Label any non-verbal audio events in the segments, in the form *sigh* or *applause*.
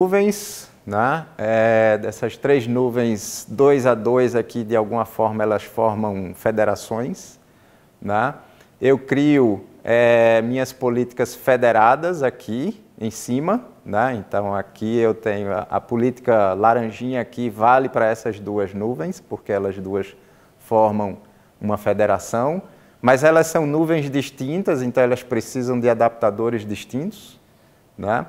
nuvens, né? É, dessas três nuvens, dois a dois aqui, de alguma forma, elas formam federações. Né? Eu crio é, minhas políticas federadas aqui em cima. Né? Então, aqui eu tenho a, a política laranjinha aqui vale para essas duas nuvens, porque elas duas formam uma federação. Mas elas são nuvens distintas, então elas precisam de adaptadores distintos. Né?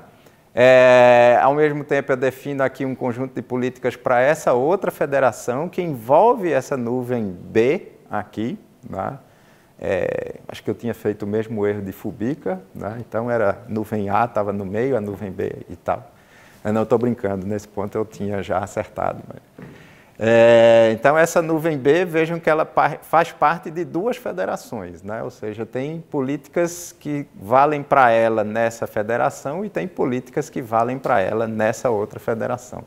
É, ao mesmo tempo, eu defino aqui um conjunto de políticas para essa outra federação que envolve essa nuvem B aqui. Né? É, acho que eu tinha feito o mesmo erro de Fubica, né? então era nuvem A estava no meio, a nuvem B e tal. Eu não estou brincando, nesse ponto eu tinha já acertado. Mas... É, então, essa nuvem B, vejam que ela faz parte de duas federações, né? ou seja, tem políticas que valem para ela nessa federação e tem políticas que valem para ela nessa outra federação.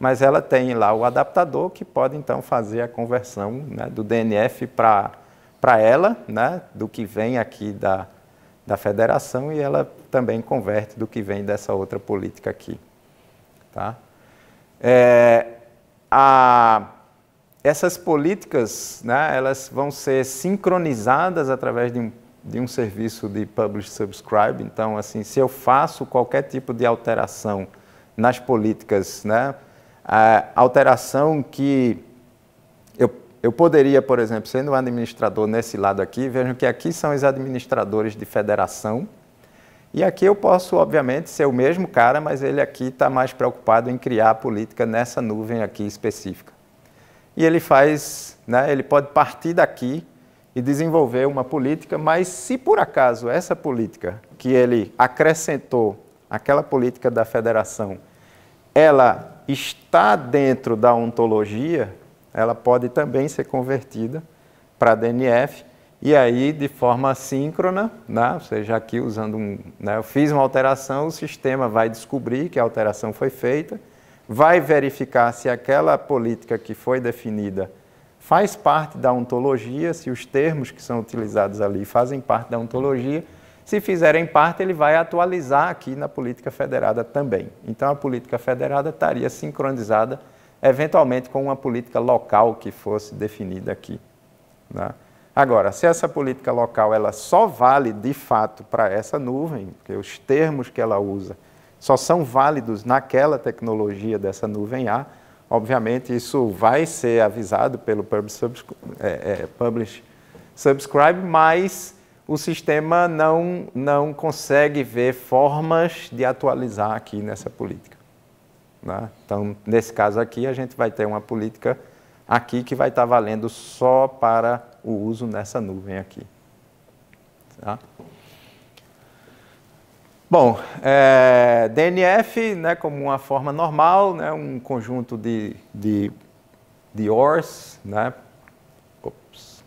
Mas ela tem lá o adaptador que pode então fazer a conversão né, do DNF para ela, né, do que vem aqui da, da federação, e ela também converte do que vem dessa outra política aqui. Tá? É, a, essas políticas né, elas vão ser sincronizadas através de um, de um serviço de Publish Subscribe. Então, assim, se eu faço qualquer tipo de alteração nas políticas, né, alteração que eu, eu poderia, por exemplo, sendo um administrador nesse lado aqui, vejam que aqui são os administradores de federação, e aqui eu posso, obviamente, ser o mesmo cara, mas ele aqui está mais preocupado em criar a política nessa nuvem aqui específica. E ele faz, né, ele pode partir daqui e desenvolver uma política, mas se por acaso essa política que ele acrescentou, aquela política da federação, ela está dentro da ontologia, ela pode também ser convertida para a DNF e aí, de forma síncrona, né? ou seja, aqui usando um. Né? Eu fiz uma alteração, o sistema vai descobrir que a alteração foi feita, vai verificar se aquela política que foi definida faz parte da ontologia, se os termos que são utilizados ali fazem parte da ontologia. Se fizerem parte, ele vai atualizar aqui na política federada também. Então, a política federada estaria sincronizada, eventualmente, com uma política local que fosse definida aqui. Né? Agora, se essa política local ela só vale de fato para essa nuvem, porque os termos que ela usa só são válidos naquela tecnologia dessa nuvem A, obviamente isso vai ser avisado pelo publish, é, é, subscribe, mas o sistema não, não consegue ver formas de atualizar aqui nessa política. Né? Então, nesse caso aqui, a gente vai ter uma política aqui que vai estar valendo só para o uso nessa nuvem aqui. Tá? Bom, é, DNF, né, como uma forma normal, né, um conjunto de, de, de ORs, né, ops,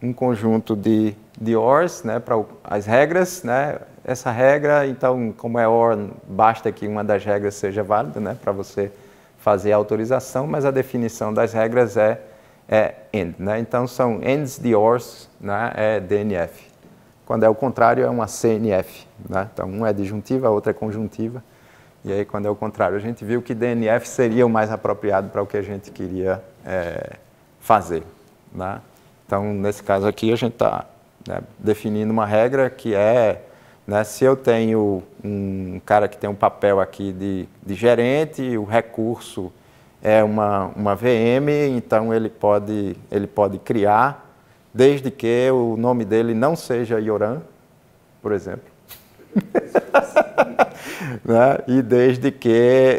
um conjunto de, de ORs né, para as regras. Né, essa regra, então, como é OR, basta que uma das regras seja válida né, para você fazer a autorização, mas a definição das regras é é end, Né? Então, são ends de ORs, né? é DNF. Quando é o contrário, é uma CNF. Né? Então, uma é disjuntiva, a outra é conjuntiva. E aí, quando é o contrário, a gente viu que DNF seria o mais apropriado para o que a gente queria é, fazer. Né? Então, nesse caso aqui, a gente está né, definindo uma regra que é, né, se eu tenho um cara que tem um papel aqui de, de gerente, o recurso é uma, uma VM, então ele pode, ele pode criar, desde que o nome dele não seja Yoran, por exemplo. *laughs* né? E desde que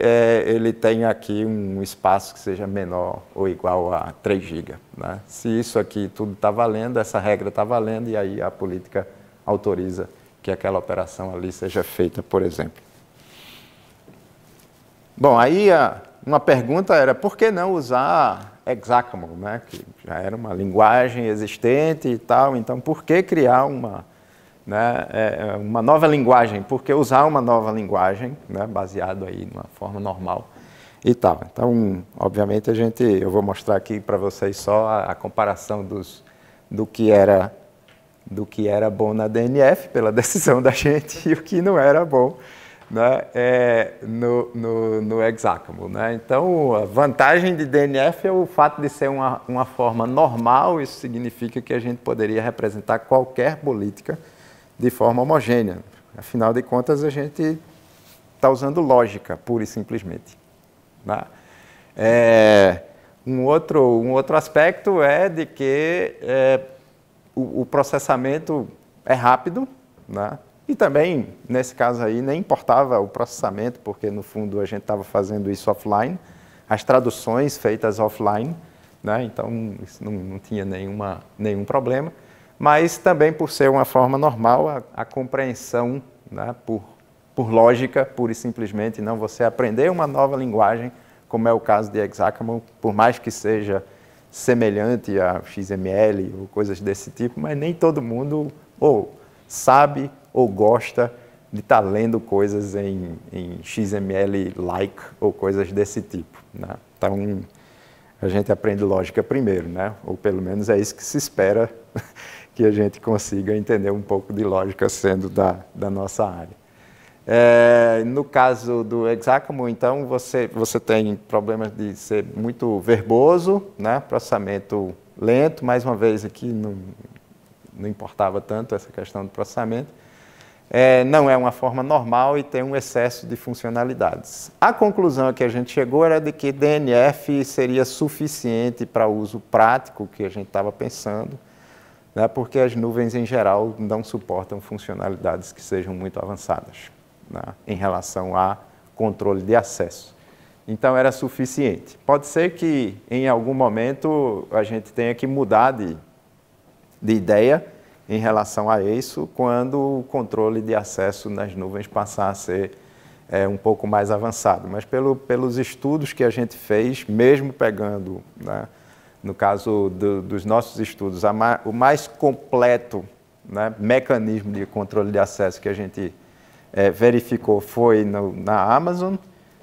é, ele tenha aqui um espaço que seja menor ou igual a 3 GB. Né? Se isso aqui tudo está valendo, essa regra está valendo, e aí a política autoriza que aquela operação ali seja feita, por exemplo. Bom, aí a, uma pergunta era por que não usar Hexacamel, né? que já era uma linguagem existente e tal, então por que criar uma, né, é, é, uma nova linguagem? Por que usar uma nova linguagem, né, baseado aí numa forma normal e tal? Então, obviamente, a gente, eu vou mostrar aqui para vocês só a, a comparação dos, do que era do que era bom na DNF, pela *laughs* decisão da gente, e o que não era bom né, é, no, no, no hexácamo. Né? Então, a vantagem de DNF é o fato de ser uma, uma forma normal, isso significa que a gente poderia representar qualquer política de forma homogênea. Afinal de contas, a gente está usando lógica, pura e simplesmente. Né? É, um, outro, um outro aspecto é de que é, o, o processamento é rápido, né? E também, nesse caso aí, nem importava o processamento, porque no fundo a gente estava fazendo isso offline, as traduções feitas offline, né? então isso não, não tinha nenhuma, nenhum problema. Mas também por ser uma forma normal, a, a compreensão né? por, por lógica, pura e simplesmente, não você aprender uma nova linguagem, como é o caso de Hexacamon, por mais que seja semelhante a XML ou coisas desse tipo, mas nem todo mundo ou sabe ou gosta de estar tá lendo coisas em, em XML-like ou coisas desse tipo. Né? Então, a gente aprende lógica primeiro, né? ou pelo menos é isso que se espera *laughs* que a gente consiga entender um pouco de lógica sendo da, da nossa área. É, no caso do Hexácamo, então, você, você tem problemas de ser muito verboso, né? processamento lento, mais uma vez aqui não, não importava tanto essa questão do processamento, é, não é uma forma normal e tem um excesso de funcionalidades. A conclusão que a gente chegou era de que DNF seria suficiente para uso prático, que a gente estava pensando, né, porque as nuvens em geral não suportam funcionalidades que sejam muito avançadas né, em relação a controle de acesso. Então era suficiente. Pode ser que em algum momento a gente tenha que mudar de, de ideia em relação a isso quando o controle de acesso nas nuvens passar a ser é, um pouco mais avançado. Mas pelo, pelos estudos que a gente fez, mesmo pegando, né, no caso do, dos nossos estudos, ma, o mais completo né, mecanismo de controle de acesso que a gente é, verificou foi no, na Amazon.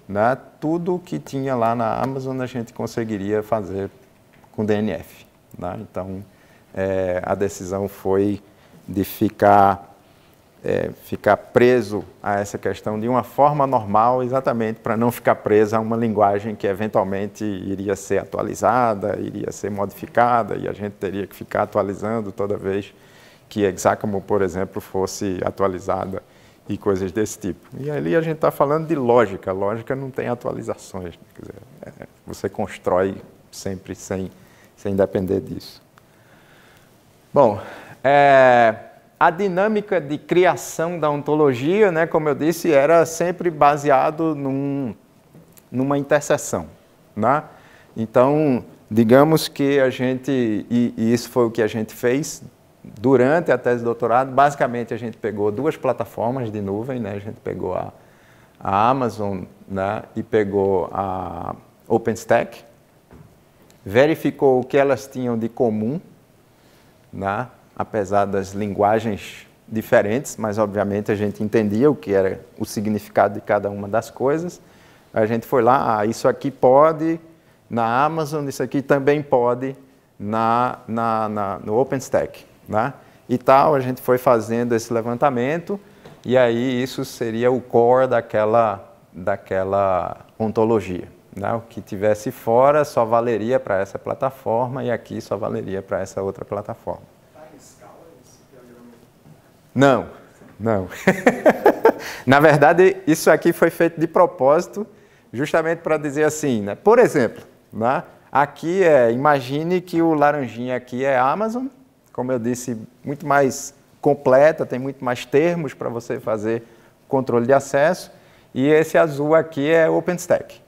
Né, tudo o que tinha lá na Amazon a gente conseguiria fazer com DNF. Né. Então, é, a decisão foi de ficar, é, ficar preso a essa questão de uma forma normal, exatamente para não ficar preso a uma linguagem que eventualmente iria ser atualizada, iria ser modificada, e a gente teria que ficar atualizando toda vez que Exacomo por exemplo, fosse atualizada e coisas desse tipo. E ali a gente está falando de lógica. Lógica não tem atualizações. Né? Dizer, é, você constrói sempre sem, sem depender disso. Bom, é, a dinâmica de criação da ontologia, né, como eu disse, era sempre baseado num, numa interseção. Né? Então, digamos que a gente, e, e isso foi o que a gente fez durante a tese de doutorado, basicamente a gente pegou duas plataformas de nuvem, né? a gente pegou a, a Amazon né? e pegou a OpenStack, verificou o que elas tinham de comum né? apesar das linguagens diferentes, mas obviamente a gente entendia o que era o significado de cada uma das coisas. A gente foi lá, ah, isso aqui pode na Amazon, isso aqui também pode na, na, na no OpenStack, né? E tal, a gente foi fazendo esse levantamento e aí isso seria o core daquela daquela ontologia, né? O que tivesse fora só valeria para essa plataforma e aqui só valeria para essa outra plataforma. Não, não. *laughs* Na verdade, isso aqui foi feito de propósito, justamente para dizer assim, né? por exemplo, né? aqui é, imagine que o laranjinha aqui é Amazon, como eu disse, muito mais completa, tem muito mais termos para você fazer controle de acesso, e esse azul aqui é OpenStack,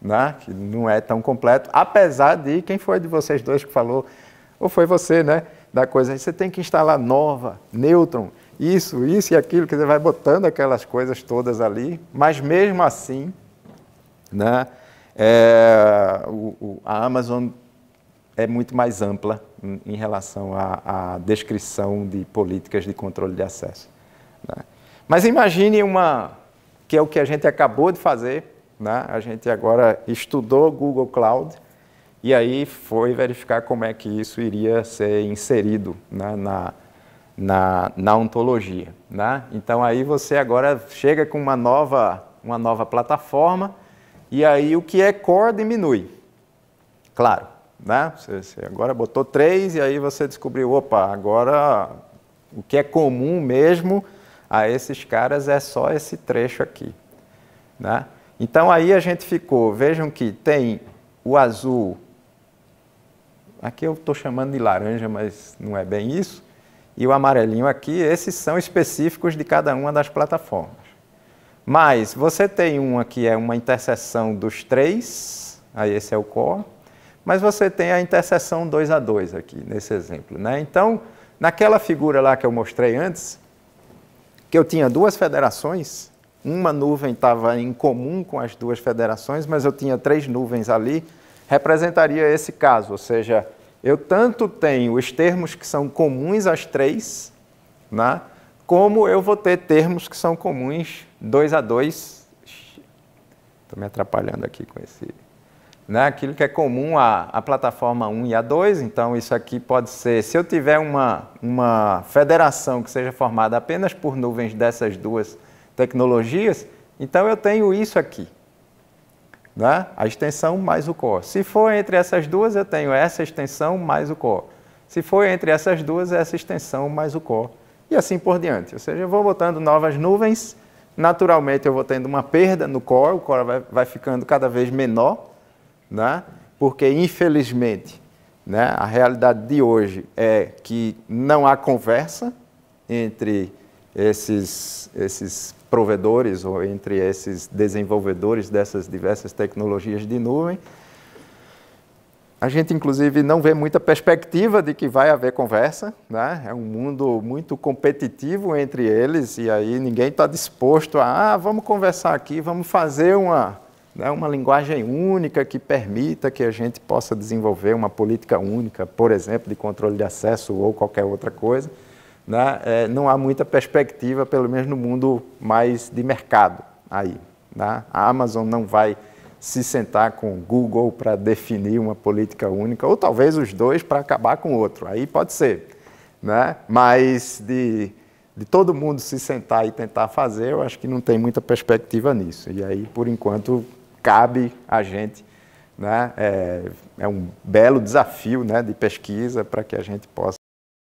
né? que não é tão completo, apesar de quem foi de vocês dois que falou, ou foi você, né? da coisa. Você tem que instalar nova, Neutron isso, isso e aquilo, que você vai botando aquelas coisas todas ali, mas mesmo assim, né, é, o, o, a Amazon é muito mais ampla em, em relação à, à, descrição de políticas de controle de acesso. Né. Mas imagine uma, que é o que a gente acabou de fazer, né, a gente agora estudou Google Cloud, e aí foi verificar como é que isso iria ser inserido né, na, na, na ontologia. Né? Então aí você agora chega com uma nova, uma nova plataforma e aí o que é core diminui. Claro, né? você, você agora botou três e aí você descobriu, opa, agora o que é comum mesmo a esses caras é só esse trecho aqui. Né? Então aí a gente ficou, vejam que tem o azul Aqui eu estou chamando de laranja, mas não é bem isso. E o amarelinho aqui, esses são específicos de cada uma das plataformas. Mas você tem uma que é uma interseção dos três, aí esse é o core, mas você tem a interseção 2 a 2 aqui, nesse exemplo. Né? Então, naquela figura lá que eu mostrei antes, que eu tinha duas federações, uma nuvem estava em comum com as duas federações, mas eu tinha três nuvens ali, representaria esse caso, ou seja, eu tanto tenho os termos que são comuns às três, né, como eu vou ter termos que são comuns dois a dois. Estou me atrapalhando aqui com esse. Né, aquilo que é comum à, à plataforma 1 e a 2, então isso aqui pode ser, se eu tiver uma, uma federação que seja formada apenas por nuvens dessas duas tecnologias, então eu tenho isso aqui né? a extensão mais o core. Se for entre essas duas, eu tenho essa extensão mais o core. Se for entre essas duas, essa extensão mais o core. E assim por diante. Ou seja, eu vou botando novas nuvens, naturalmente eu vou tendo uma perda no core, o core vai, vai ficando cada vez menor, né? porque infelizmente né? a realidade de hoje é que não há conversa entre esses, esses provedores ou entre esses desenvolvedores dessas diversas tecnologias de nuvem. A gente, inclusive, não vê muita perspectiva de que vai haver conversa. Né? É um mundo muito competitivo entre eles, e aí ninguém está disposto a, ah, vamos conversar aqui, vamos fazer uma, né, uma linguagem única que permita que a gente possa desenvolver uma política única, por exemplo, de controle de acesso ou qualquer outra coisa né, é, não há muita perspectiva, pelo menos no mundo mais de mercado aí. Né? A Amazon não vai se sentar com o Google para definir uma política única, ou talvez os dois para acabar com o outro, aí pode ser. Né? Mas de, de todo mundo se sentar e tentar fazer, eu acho que não tem muita perspectiva nisso. E aí, por enquanto, cabe a gente. Né? É, é um belo desafio né, de pesquisa para que a gente possa